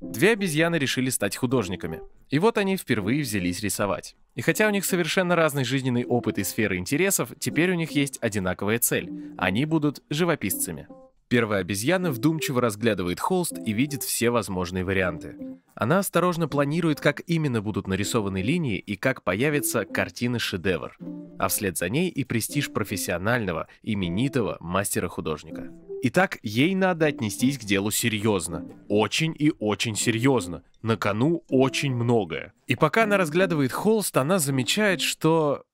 Две обезьяны решили стать художниками. И вот они впервые взялись рисовать. И хотя у них совершенно разный жизненный опыт и сферы интересов, теперь у них есть одинаковая цель. Они будут живописцами. Первая обезьяна вдумчиво разглядывает холст и видит все возможные варианты. Она осторожно планирует, как именно будут нарисованы линии и как появится картина-шедевр. А вслед за ней и престиж профессионального, именитого мастера-художника. Итак, ей надо отнестись к делу серьезно. Очень и очень серьезно. На кону очень многое. И пока она разглядывает холст, она замечает, что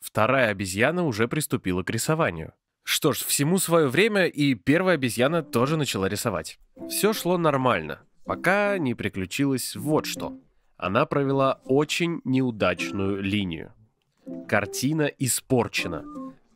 вторая обезьяна уже приступила к рисованию. Что ж, всему свое время и первая обезьяна тоже начала рисовать. Все шло нормально, пока не приключилось вот что. Она провела очень неудачную линию. Картина испорчена.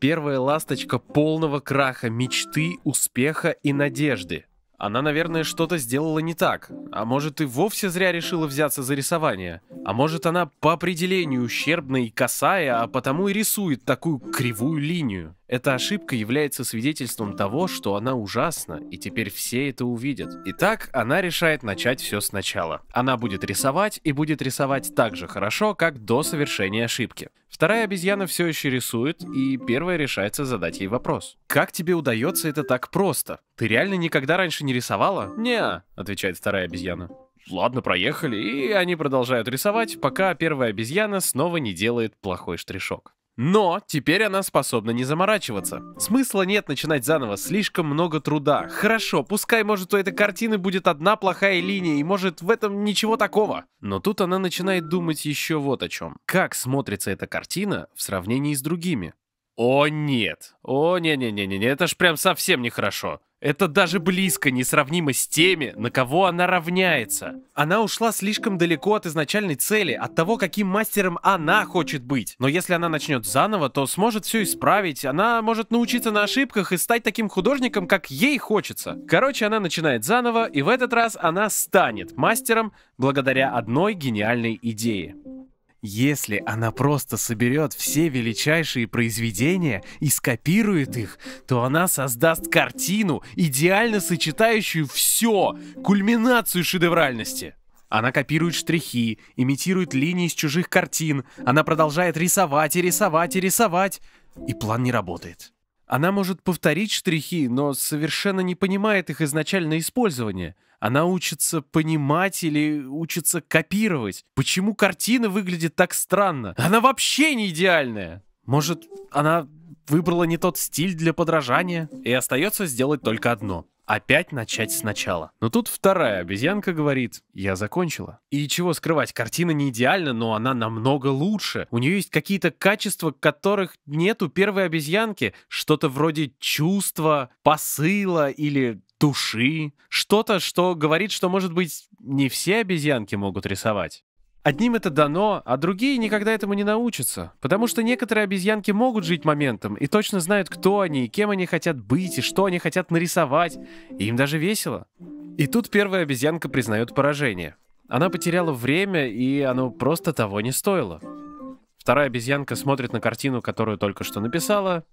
Первая ласточка полного краха мечты, успеха и надежды. Она, наверное, что-то сделала не так. А может, и вовсе зря решила взяться за рисование. А может, она по определению ущербная и косая, а потому и рисует такую кривую линию. Эта ошибка является свидетельством того, что она ужасна, и теперь все это увидят. Итак, она решает начать все сначала. Она будет рисовать и будет рисовать так же хорошо, как до совершения ошибки. Вторая обезьяна все еще рисует, и первая решается задать ей вопрос. «Как тебе удается это так просто? Ты реально никогда раньше не рисовала?» «Не», — отвечает вторая обезьяна. Ладно, проехали, и они продолжают рисовать, пока первая обезьяна снова не делает плохой штришок. Но теперь она способна не заморачиваться. Смысла нет начинать заново, слишком много труда. Хорошо, пускай может у этой картины будет одна плохая линия, и может в этом ничего такого. Но тут она начинает думать еще вот о чем. Как смотрится эта картина в сравнении с другими? О нет, о не-не-не-не, это ж прям совсем нехорошо. Это даже близко несравнимо с теми, на кого она равняется. Она ушла слишком далеко от изначальной цели, от того, каким мастером она хочет быть. Но если она начнет заново, то сможет все исправить, она может научиться на ошибках и стать таким художником, как ей хочется. Короче, она начинает заново, и в этот раз она станет мастером благодаря одной гениальной идее. Если она просто соберет все величайшие произведения и скопирует их, то она создаст картину, идеально сочетающую все, кульминацию шедевральности. Она копирует штрихи, имитирует линии из чужих картин, она продолжает рисовать и рисовать и рисовать, и план не работает. Она может повторить штрихи, но совершенно не понимает их изначальное использование – она учится понимать или учится копировать. Почему картина выглядит так странно? Она вообще не идеальная. Может, она выбрала не тот стиль для подражания? И остается сделать только одно опять начать сначала. Но тут вторая обезьянка говорит, я закончила. И чего скрывать, картина не идеальна, но она намного лучше. У нее есть какие-то качества, которых нет у первой обезьянки. Что-то вроде чувства, посыла или туши, что-то, что говорит, что, может быть, не все обезьянки могут рисовать. Одним это дано, а другие никогда этому не научатся, потому что некоторые обезьянки могут жить моментом и точно знают, кто они, и кем они хотят быть, и что они хотят нарисовать, и им даже весело. И тут первая обезьянка признает поражение. Она потеряла время, и оно просто того не стоило. Вторая обезьянка смотрит на картину, которую только что написала,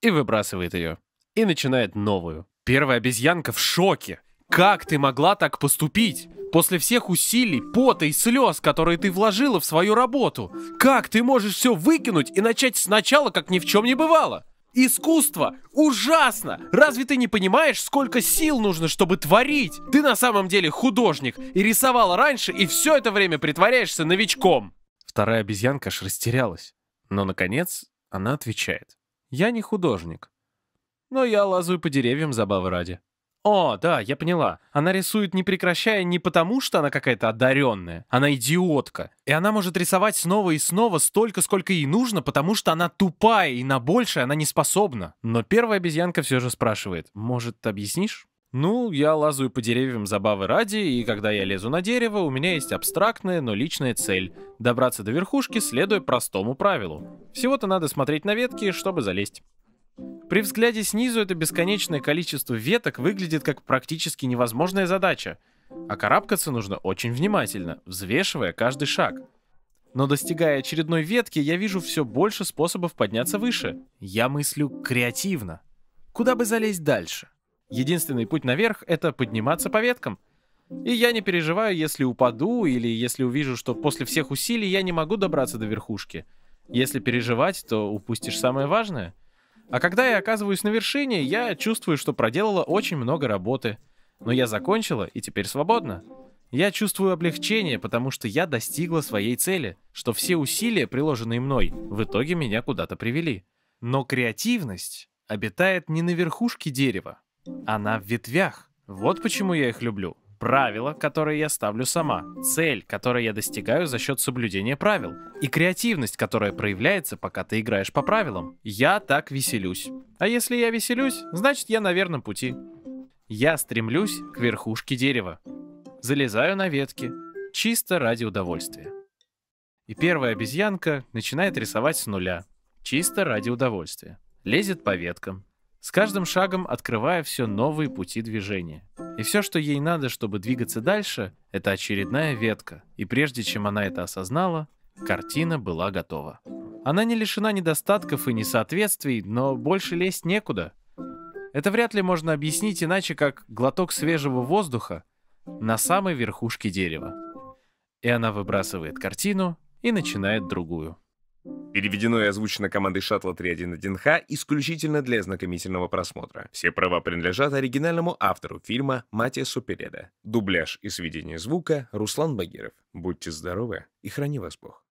и выбрасывает ее. И начинает новую. Первая обезьянка в шоке. Как ты могла так поступить? После всех усилий, пота и слез, которые ты вложила в свою работу, как ты можешь все выкинуть и начать сначала, как ни в чем не бывало? Искусство ужасно! Разве ты не понимаешь, сколько сил нужно, чтобы творить? Ты на самом деле художник и рисовал раньше, и все это время притворяешься новичком. Вторая обезьянка аж растерялась. Но, наконец, она отвечает. Я не художник но я лазаю по деревьям забавы ради. О, да, я поняла. Она рисует не прекращая не потому, что она какая-то одаренная. Она идиотка. И она может рисовать снова и снова столько, сколько ей нужно, потому что она тупая и на большее она не способна. Но первая обезьянка все же спрашивает. Может, объяснишь? Ну, я лазаю по деревьям забавы ради, и когда я лезу на дерево, у меня есть абстрактная, но личная цель — добраться до верхушки, следуя простому правилу. Всего-то надо смотреть на ветки, чтобы залезть. При взгляде снизу это бесконечное количество веток выглядит как практически невозможная задача, а карабкаться нужно очень внимательно, взвешивая каждый шаг. Но достигая очередной ветки, я вижу все больше способов подняться выше. Я мыслю креативно. Куда бы залезть дальше? Единственный путь наверх — это подниматься по веткам. И я не переживаю, если упаду или если увижу, что после всех усилий я не могу добраться до верхушки. Если переживать, то упустишь самое важное — а когда я оказываюсь на вершине, я чувствую, что проделала очень много работы. Но я закончила и теперь свободна. Я чувствую облегчение, потому что я достигла своей цели, что все усилия, приложенные мной, в итоге меня куда-то привели. Но креативность обитает не на верхушке дерева, она в ветвях. Вот почему я их люблю правила, которые я ставлю сама, цель, которую я достигаю за счет соблюдения правил, и креативность, которая проявляется, пока ты играешь по правилам. Я так веселюсь. А если я веселюсь, значит я на верном пути. Я стремлюсь к верхушке дерева. Залезаю на ветки, чисто ради удовольствия. И первая обезьянка начинает рисовать с нуля, чисто ради удовольствия. Лезет по веткам, с каждым шагом открывая все новые пути движения. И все, что ей надо, чтобы двигаться дальше, это очередная ветка. И прежде чем она это осознала, картина была готова. Она не лишена недостатков и несоответствий, но больше лезть некуда. Это вряд ли можно объяснить иначе, как глоток свежего воздуха на самой верхушке дерева. И она выбрасывает картину и начинает другую. Переведено и озвучено командой шаттла 311 h исключительно для ознакомительного просмотра. Все права принадлежат оригинальному автору фильма Матиасу Переда. Дубляж и сведение звука Руслан Багиров. Будьте здоровы и храни вас Бог.